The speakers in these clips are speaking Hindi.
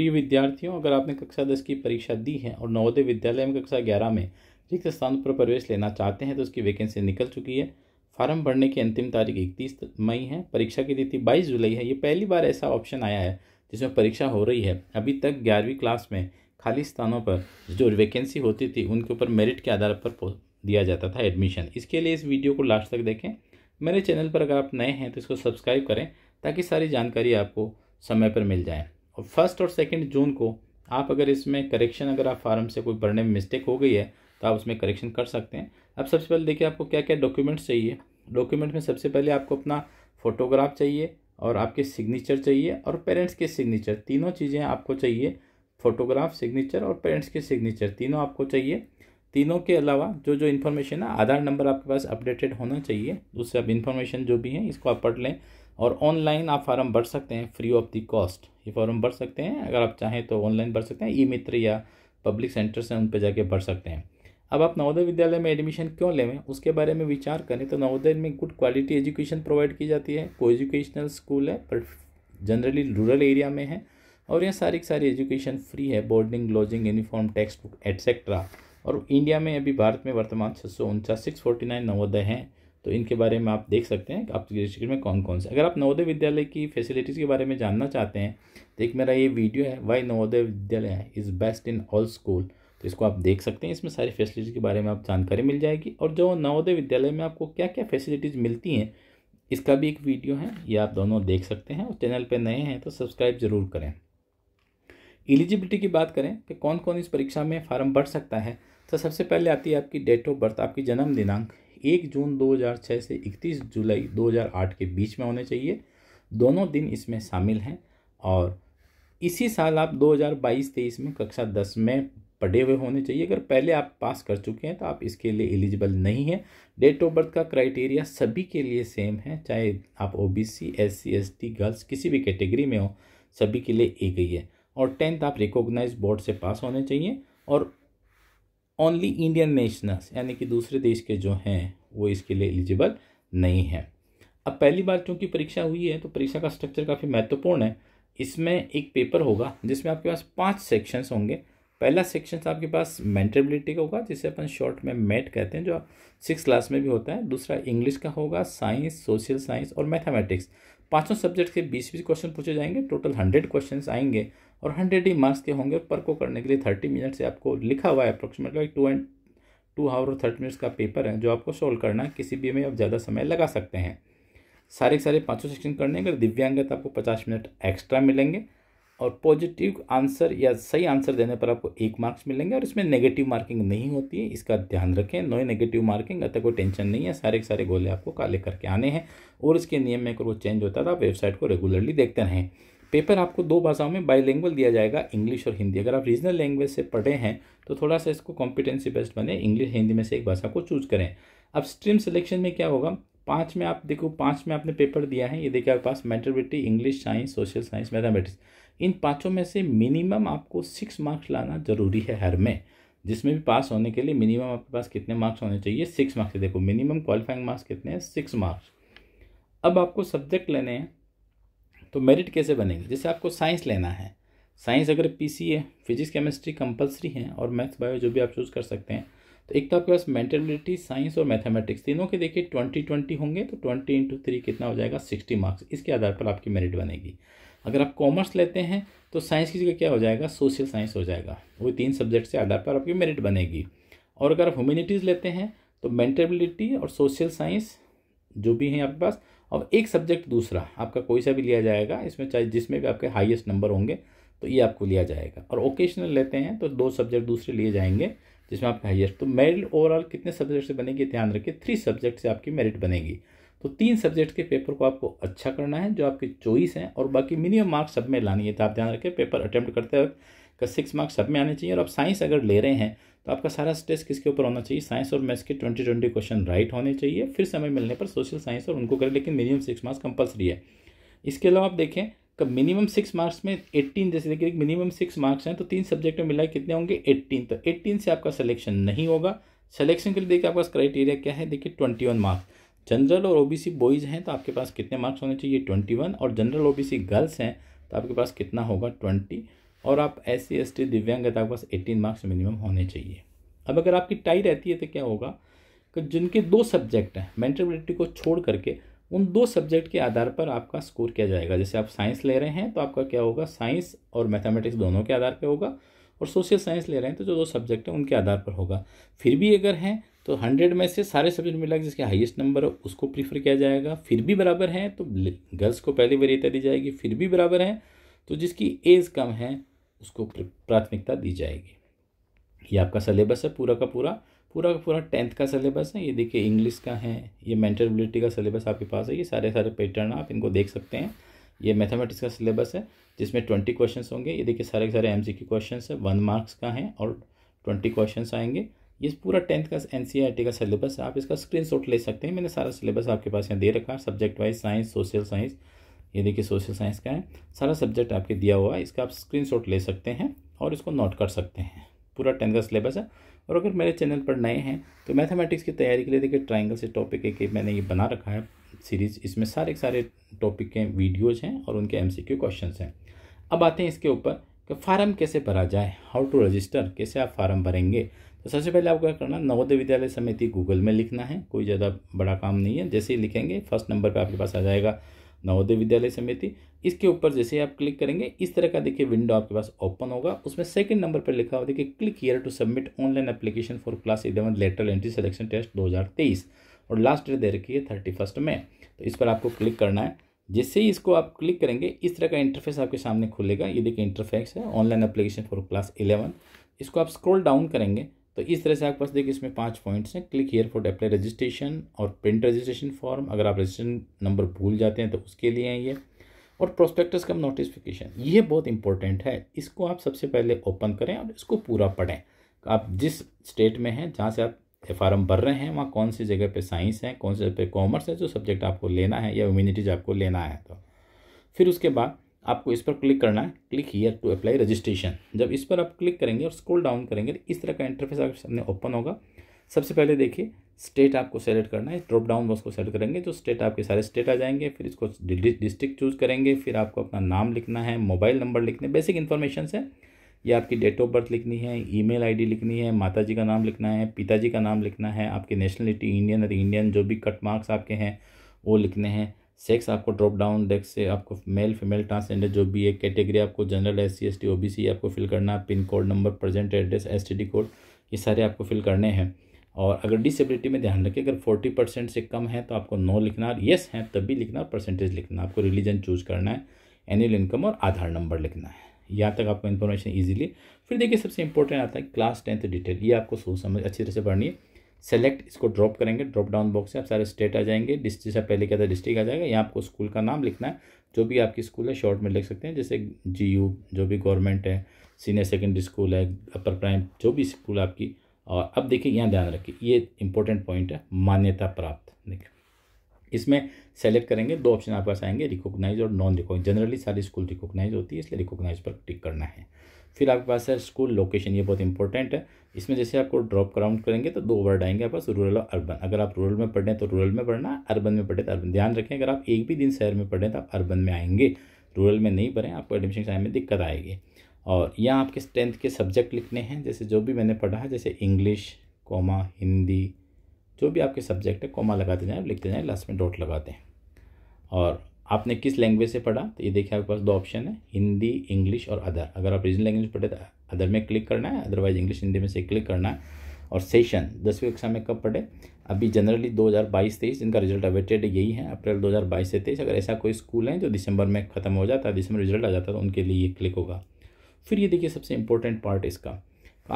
प्रिय विद्यार्थियों अगर आपने कक्षा दस की परीक्षा दी है और नवोदय विद्यालय में कक्षा ग्यारह में रिक्त स्थान पर प्रवेश लेना चाहते हैं तो उसकी वैकेंसी निकल चुकी है फार्म भरने की अंतिम तारीख इकतीस मई है परीक्षा की तिथि बाईस जुलाई है ये पहली बार ऐसा ऑप्शन आया है जिसमें परीक्षा हो रही है अभी तक ग्यारहवीं क्लास में खाली स्थानों पर जो वैकेंसी होती थी उनके ऊपर मेरिट के आधार पर दिया जाता था एडमिशन इसके लिए इस वीडियो को लास्ट तक देखें मेरे चैनल पर अगर आप नए हैं तो इसको सब्सक्राइब करें ताकि सारी जानकारी आपको समय पर मिल जाए और फर्स्ट और सेकेंड जून को आप अगर इसमें करेक्शन अगर आप फार्म से कोई भरने में मिस्टेक हो गई है तो आप उसमें करेक्शन कर सकते हैं अब सबसे पहले देखिए आपको क्या क्या डॉक्यूमेंट्स चाहिए डॉक्यूमेंट में सबसे पहले आपको अपना फोटोग्राफ चाहिए और आपके सिग्नेचर चाहिए और पेरेंट्स के सिग्नेचर तीनों चीज़ें आपको चाहिए फोटोग्राफ सिग्नेचर और पेरेंट्स के सिग्नेचर तीनों आपको चाहिए तीनों के अलावा जो जो इन्फॉर्मेशन है आधार नंबर आपके पास अपडेटेड होना चाहिए उससे आप इन्फॉर्मेशन जो भी है इसको आप पढ़ लें और ऑनलाइन आप फार्म भर सकते हैं फ्री ऑफ दी कॉस्ट ये फॉर्म भर सकते हैं अगर आप चाहें तो ऑनलाइन भर सकते हैं ई मित्र या पब्लिक सेंटर्स हैं उन पर जाके भर सकते हैं अब आप नवोदय विद्यालय में एडमिशन क्यों लेवें उसके बारे में विचार करें तो नवोदय में गुड क्वालिटी एजुकेशन प्रोवाइड की जाती है को एजुकेशनल स्कूल है पर जनरली रूरल एरिया में है और यहाँ सारी सारी एजुकेशन फ्री है boarding lodging uniform text book etcetera और इंडिया में अभी भारत में वर्तमान छः सौ उनचास सिक्स फोर्टी नाइन नवोदय हैं तो इनके बारे में आप देख सकते हैं आपके डिस्ट्रिक्ट में कौन कौन से अगर आप नवोदय विद्यालय की फैसिलिटीज़ के बारे में जानना चाहते हैं तो एक मेरा ये वीडियो है why Navodaya Vidyalaya is best in all school तो इसको आप देख सकते हैं इसमें सारी फैसिलिटीज़ के बारे में आप जानकारी मिल जाएगी और जो नवोदय विद्यालय में आपको क्या क्या फैसिलिटीज़ मिलती हैं इसका भी एक वीडियो है ये आप दोनों देख सकते हैं और चैनल पर नए हैं तो सब्सक्राइब ज़रूर करें एलिजिबिलिटी की बात करें कि कौन कौन इस परीक्षा में फार्म भर सकता है तो सबसे पहले आती है आपकी डेट ऑफ बर्थ आपकी जन्म दिनांक एक जून 2006 से 31 जुलाई 2008 के बीच में होने चाहिए दोनों दिन इसमें शामिल हैं और इसी साल आप 2022-23 में कक्षा दस में पढ़े हुए होने चाहिए अगर पहले आप पास कर चुके हैं तो आप इसके लिए एलिजिबल नहीं है डेट ऑफ बर्थ का क्राइटेरिया सभी के लिए सेम है चाहे आप O B C S C S T girls किसी भी कैटेगरी में हो सभी के लिए एक ही है और टेंथ आप रिकॉग्नाइज बोर्ड से पास होने चाहिए और ओनली इंडियन नेशनल्स यानी कि दूसरे देश के जो हैं वो इसके लिए एलिजिबल नहीं हैं अब पहली बार क्योंकि परीक्षा हुई है तो परीक्षा का स्ट्रक्चर काफ़ी महत्वपूर्ण है इसमें एक पेपर होगा जिसमें आपके पास पाँच सेक्शंस होंगे पहला सेक्शन आपके पास मेंटेबिलिटी का होगा जिसे अपन शॉर्ट में मेट कहते हैं जो सिक्स क्लास में भी होता है दूसरा इंग्लिश का होगा साइंस सोशल साइंस और मैथमेटिक्स पांचों सब्जेक्ट के बीस बीस क्वेश्चन पूछे जाएंगे टोटल हंड्रेड क्वेश्चन आएंगे और हंड्रेड ही मार्क्स के होंगे पर को करने के लिए थर्टी मिनट से आपको लिखा हुआ है approximately two and two hour और थर्टी मिनट्स का पेपर है जो आपको सोल्व करना है किसी भी में आप ज़्यादा समय लगा सकते हैं सारे के सारे पाँचों सेक्शन करने अगर दिव्यांगता आपको पचास मिनट एक्स्ट्रा मिलेंगे और पॉजिटिव आंसर या सही आंसर देने पर आपको एक मार्क्स मिलेंगे और इसमें नेगेटिव मार्किंग नहीं होती है इसका ध्यान रखें नो नेगेटिव मार्किंग अतः कोई टेंशन नहीं है सारे के सारे गोले आपको काले करके आने हैं और इसके नियम में अगर वो चेंज होता है तो आप वेबसाइट को रेगुलरली देखते रहें पेपर आपको दो भाषाओं में बाईलैंग्वेज दिया जाएगा इंग्लिश और हिंदी अगर आप रीजनल लैंग्वेज से पढ़े हैं तो थोड़ा सा इसको कॉम्पिटेंसी बेस्ड बने इंग्लिश हिंदी में से एक भाषा को चूज करें अब स्ट्रीम सिलेक्शन में क्या होगा पाँच में आप देखो पाँच में आपने पेपर दिया है ये देखिए आपके पास mentality English science social science mathematics इन पाँचों में से मिनिमम आपको सिक्स मार्क्स लाना जरूरी है हर में जिसमें भी पास होने के लिए मिनिमम आपके पास कितने मार्क्स होने चाहिए सिक्स मार्क्स देखो मिनिमम क्वालिफाइंग मार्क्स कितने हैं सिक्स मार्क्स अब आपको सब्जेक्ट लेने हैं तो मेरिट कैसे बनेगी जैसे आपको साइंस लेना है साइंस अगर पी सी है फिजिक्स केमिस्ट्री कंपलसरी है और मैथ्स बायो जो भी आप चूज़ कर सकते हैं तो एक तो आपके पास मेंटेबिलिटी साइंस और मैथमेटिक्स तीनों के देखिए ट्वेंटी ट्वेंटी होंगे तो ट्वेंटी इंटू थ्री कितना हो जाएगा सिक्सटी मार्क्स इसके आधार पर आपकी मेरिट बनेगी अगर आप कॉमर्स लेते हैं तो साइंस की जगह क्या हो जाएगा सोशल साइंस हो जाएगा वो तीन सब्जेक्ट के आधार पर आपकी मेरिट बनेगी और अगर आप ह्यूमिनिटीज लेते हैं तो मेंटेबिलिटी और सोशल साइंस जो भी हैं आपके पास अब एक सब्जेक्ट दूसरा आपका कोई सा भी लिया जाएगा इसमें चाहे जिसमें भी आपके हाईएस्ट नंबर होंगे तो ये आपको लिया जाएगा और ओकेशनल लेते हैं तो दो सब्जेक्ट दूसरे लिए जाएंगे जिसमें आपके हाइएस्ट तो मेरिट ओवरऑल कितने सब्जेक्ट से बनेगी ध्यान रखिए थ्री सब्जेक्ट से आपकी मेरिट बनेगी तो तीन सब्जेक्ट के पेपर को आपको अच्छा करना है जो आपकी चॉइस हैं और बाकी मिनिमम मार्क्स सब में लानी है तो आप ध्यान रखें पेपर अटैम्प्ट करते वक्त का सिक्स मार्क्स सब में आने चाहिए और आप साइंस अगर ले रहे हैं तो आपका सारा स्ट्रेस किसके ऊपर होना चाहिए साइंस और मैथ्स के ट्वेंटी ट्वेंटी क्वेश्चन राइट होने चाहिए फिर समय मिलने पर सोशल साइंस और उनको करें लेकिन मिनिमम सिक्स मार्क्स कंपलसरी है इसके अलावा आप देखें का मिनिमम सिक्स मार्क्स में एट्टीन जैसे देखिए मिनिमम सिक्स मार्क्स हैं तो तीन सब्जेक्ट में मिला कितने होंगे एट्टीन तो एट्टीन से आपका सिलेक्शन नहीं होगा सिलेक्शन के लिए देखिए आपका क्राइटेरिया क्या है देखिए ट्वेंटी वन मार्क्स जनरल और ओबीसी बॉयज़ हैं तो आपके पास कितने मार्क्स होने चाहिए ट्वेंटी वन और जनरल ओबीसी गर्ल्स हैं तो आपके पास कितना होगा ट्वेंटी और आप एस सी एस टी दिव्यांगता के पास एटीन मार्क्स मिनिमम होने चाहिए अब अगर आपकी टाई रहती है तो क्या होगा कि जिनके दो सब्जेक्ट हैं मेंटेबिलिटी को छोड़ करके उन दो सब्जेक्ट के आधार पर आपका स्कोर किया जाएगा जैसे आप साइंस ले रहे हैं तो आपका क्या होगा साइंस और मैथमेटिक्स दोनों के आधार पर होगा और सोशल साइंस ले रहे हैं तो जो दो सब्जेक्ट हैं उनके आधार पर होगा फिर भी अगर हैं तो हंड्रेड में से सारे सब्जेक्ट मिला जिसके हाईएस्ट नंबर है उसको प्रीफर किया जाएगा फिर भी बराबर हैं तो गर्ल्स को पहली वरीयता दी जाएगी फिर भी बराबर हैं तो जिसकी एज कम है उसको प्राथमिकता दी जाएगी ये आपका सलेबस है पूरा का पूरा पूरा का पूरा टेंथ का सलेबस है ये देखिए इंग्लिश का है ये मेंटेबिलिटी का सिलेबस आपके पास है ये सारे सारे पैटर्न आप इनको देख सकते हैं ये मैथमेटिक्स का सिलेबस है जिसमें ट्वेंटी क्वेश्चन होंगे ये देखिए सारे सारे एम सी के क्वेश्चन है वन मार्क्स का है और ट्वेंटी क्वेश्चन आएंगे ये पूरा टेंथ का एन सी आर टी का सलेबस है आप इसका शॉट ले सकते हैं मैंने सारा सलेबस आपके पास यहाँ दे रखा है subject wise science social science ये देखिए सोशल साइंस का है सारा सब्जेक्ट आपके दिया हुआ है इसका आप स्क्रीनशॉट ले सकते हैं और इसको नोट कर सकते हैं पूरा टेंथ का सिलेबस है और अगर मेरे चैनल पर नए हैं तो मैथमेटिक्स की तैयारी के लिए देखिए ट्राइंगल से टॉपिक एक मैंने ये बना रखा है सीरीज इसमें सारे सारे टॉपिक के वीडियोज़ हैं और उनके एम क्वेश्चन हैं अब आते हैं इसके ऊपर कि फार्म कैसे भरा जाए हाउ टू रजिस्टर कैसे आप फार्म भरेंगे तो सबसे पहले आपको क्या करना नवोदय विद्यालय समिति गूगल में लिखना है कोई ज़्यादा बड़ा काम नहीं है जैसे ही लिखेंगे फर्स्ट नंबर पर आपके पास आ जाएगा नवोदय विद्यालय समिति इसके ऊपर जैसे आप क्लिक करेंगे इस तरह का देखिए विंडो आपके पास ओपन होगा उसमें सेकंड नंबर पर लिखा हुआ देखिए click here to submit online application for class eleven lateral entry selection test 2023 और लास्ट डेट दे रखी है थर्टी फर्स्ट में तो इस पर आपको क्लिक करना है जैसे ही इसको आप क्लिक करेंगे इस तरह का इंटरफेस आपके सामने खुलेगा ये देखिए इंटरफेस है online application for class eleven इसको आप स्क्रोल डाउन करेंगे तो इस तरह से आपके पास देखिए इसमें पाँच पॉइंट्स हैं click here for apply registration और प्रिंट रजिस्ट्रेशन फॉर्म अगर आप रजिस्ट्रेशन नंबर भूल जाते हैं तो उसके लिए हैं ये और प्रोस्पेक्टस का नोटिफिकेशन ये बहुत इंपॉर्टेंट है इसको आप सबसे पहले ओपन करें और इसको पूरा पढ़ें आप जिस स्टेट में हैं जहाँ से आप फार्म भर रहे हैं वहाँ कौन सी जगह पे साइंस है कौन सी जगह पे कॉमर्स है जो सब्जेक्ट आपको लेना है या ह्यूमिनिटीज आपको लेना है तो फिर उसके बाद आपको इस पर क्लिक करना है click here to apply registration जब इस पर आप क्लिक करेंगे और स्क्रॉल डाउन करेंगे तो इस तरह का इंटरफेस आपके सामने ओपन होगा सबसे पहले देखिए स्टेट आपको सेलेक्ट करना है ड्रॉप डाउन बॉक्स को सेलेक्ट करेंगे तो स्टेट आपके सारे स्टेट आ जाएंगे फिर इसको डिस्ट्रिक्ट चूज करेंगे फिर आपको अपना नाम लिखना है मोबाइल नंबर लिखना है बेसिक इन्फॉर्मेशन है या आपकी डेट ऑफ बर्थ लिखनी है ईमेल आईडी लिखनी है माताजी का नाम लिखना है पिताजी का नाम लिखना है आपकी नेशनलिटी इंडियन और इंडियन जो भी कट मार्क्स आपके हैं वो लिखने हैं सेक्स आपको ड्रॉप डाउन डेस्क से आपको मेल फीमेल ट्रांसजेंडर जो भी है कैटेगरी आपको general S C S T O B C आपको फिल करना है pin code number present address S T D code ये सारे आपको फिल करने हैं और अगर डिसेबिलिटी में ध्यान रखें अगर फोर्टी परसेंट से कम है तो आपको नो लिखना येस है तब भी लिखना परसेंटेज लिखना आपको रिलीजन चूज़ करना है एनुअल इनकम और आधार नंबर लिखना है यहाँ तक आपको इन्फॉर्मेशन ईजिली फिर देखिए सबसे इंपॉर्टेंट आता है क्लास टेंथ डिटेल ये आपको सोच समझ अच्छी तरह से पढ़नी है सेलेक्ट इसको ड्रॉप करेंगे ड्रॉप डाउन बॉक्स से आप सारे स्टेट आ जाएंगे डिस्ट्रिक्ट से पहले क्या था डिस्ट्रिक्ट आ जाएगा यहाँ आपको स्कूल का नाम लिखना है जो भी आपकी स्कूल है शॉर्ट में लिख सकते हैं जैसे जी जो भी गवर्नमेंट है सीनियर सेकेंडरी स्कूल है अपर प्राइम जो भी स्कूल आपकी और अब देखिए यहाँ ध्यान रखिए ये इंपॉर्टेंट पॉइंट है मान्यता प्राप्त देखिए इसमें सेलेक्ट करेंगे दो ऑप्शन आपके पास आएंगे रिकोगनाइज और नॉन रिकोगनाइज जनरली सारी स्कूल रिकोगनाइज होती है इसलिए रिकोगनाइज पर टिक करना है फिर आपके पास है स्कूल लोकेशन ये बहुत इंपॉर्टेंट है इसमें जैसे आपको ड्रॉप कराउंड करेंगे तो दो वर्ड आएंगे आपके पास रूरल और अर्बन अगर आप रूरल में पढ़ें तो रूरल में पढ़ना अर्बन में पढ़े तो अर्बन ध्यान रखें अगर आप एक भी दिन शहर में पढ़ें तो आप अर्बन में आएंगे रूरल में नहीं पढ़ें आपको एडमिशन टाइम में दिक्कत आएगी और यहाँ आपके टेंथ के सब्जेक्ट लिखने हैं जैसे जो भी मैंने पढ़ा है जैसे इंग्लिश कॉमा हिंदी जो भी आपके सब्जेक्ट है कॉमा लगाते जाएँ लिखते जाएँ लास्ट में डॉट लगाते हैं और आपने किस लैंग्वेज से पढ़ा तो ये देखिए आपके पास दो ऑप्शन है हिंदी इंग्लिश और अदर अगर आप रीजनल लैंग्वेज पढ़े तो अदर में क्लिक करना है अदरवाइज इंग्लिश हिंदी में से क्लिक करना है और सेशन दसवीं कक्षा में कब पढ़े अभी जनरली 2022-23 इनका रिजल्ट अवेटेड यही है अप्रैल 2022 से तेईस अगर ऐसा कोई स्कूल है जो दिसंबर में ख़त्म हो जाता है दिसंबर रिजल्ट आ जाता है तो उनके लिए ये क्लिक होगा फिर ये देखिए सबसे इंपॉर्टेंट पार्ट इसका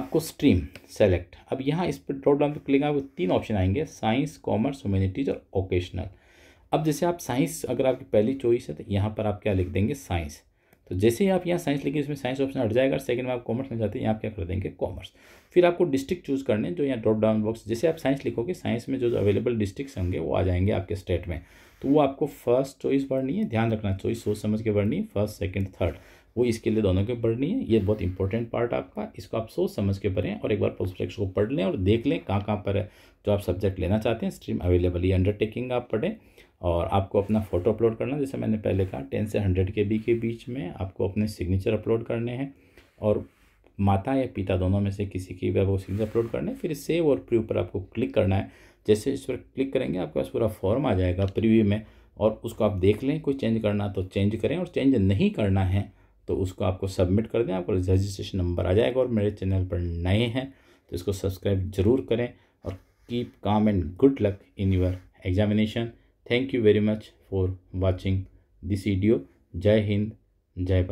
आपको स्ट्रीम सेलेक्ट अब यहाँ इस पर ड्रॉप डाउन पर क्लिक आपको तीन ऑप्शन आएंगे साइंस कॉमर्स ह्यूमैनिटीज़ और ओकेशनल अब जैसे आप साइंस अगर आपकी पहली चॉइस है तो यहाँ पर आप क्या लिख देंगे साइंस तो जैसे ही आप यहाँ साइंस लिखेंगे इसमें साइंस ऑप्शन हट जाएगा सेकंड में आप कॉमर्स में जाते हैं यहाँ क्या कर देंगे कॉमर्स फिर आपको डिस्ट्रिक्ट चूज़ करने जो यहाँ ड्रॉप डाउन बॉक्स जैसे आप साइंस लिखोगे साइंस में जो जो अवेलेबल डिस्ट्रिक्ट होंगे वो आ जाएंगे आपके स्टेट में तो वो आपको फर्स्ट चॉइस बढ़नी है ध्यान रखना चॉइस सोच समझ के बढ़नी है फर्स्ट सेकेंड थर्ड वो इसके लिए दोनों के बढ़नी है ये बहुत इंपॉर्टेंट पार्ट आपका इसको आप सोच समझ के पढ़ें और एक बार प्रोस्पेक्ट को पढ़ लें और देख लें कहाँ कहाँ पर है जो आप सब्जेक्ट लेना चाहते हैं स्ट्रीम अवेलेबल ये अंडरटेकिंग आप पढ़ें और आपको अपना फ़ोटो अपलोड करना जैसे मैंने पहले कहा टेन से हंड्रेड के बी के बीच में आपको अपने सिग्नेचर अपलोड करने हैं और माता या पिता दोनों में से किसी की भी वो सिग्नेचर अपलोड करने फिर सेव और प्रीव्यू पर आपको क्लिक करना है जैसे इस पर क्लिक करेंगे आपके पास पूरा फॉर्म आ जाएगा प्रीव्यू में और उसको आप देख लें कोई चेंज करना तो चेंज करें और चेंज नहीं करना है तो उसको आपको सबमिट कर दें आपको रजिस्ट्रेशन नंबर आ जाएगा और मेरे चैनल पर नए हैं तो इसको सब्सक्राइब जरूर करें और keep calm and good luck in your examination thank you very much for watching this video jai hind jai bharat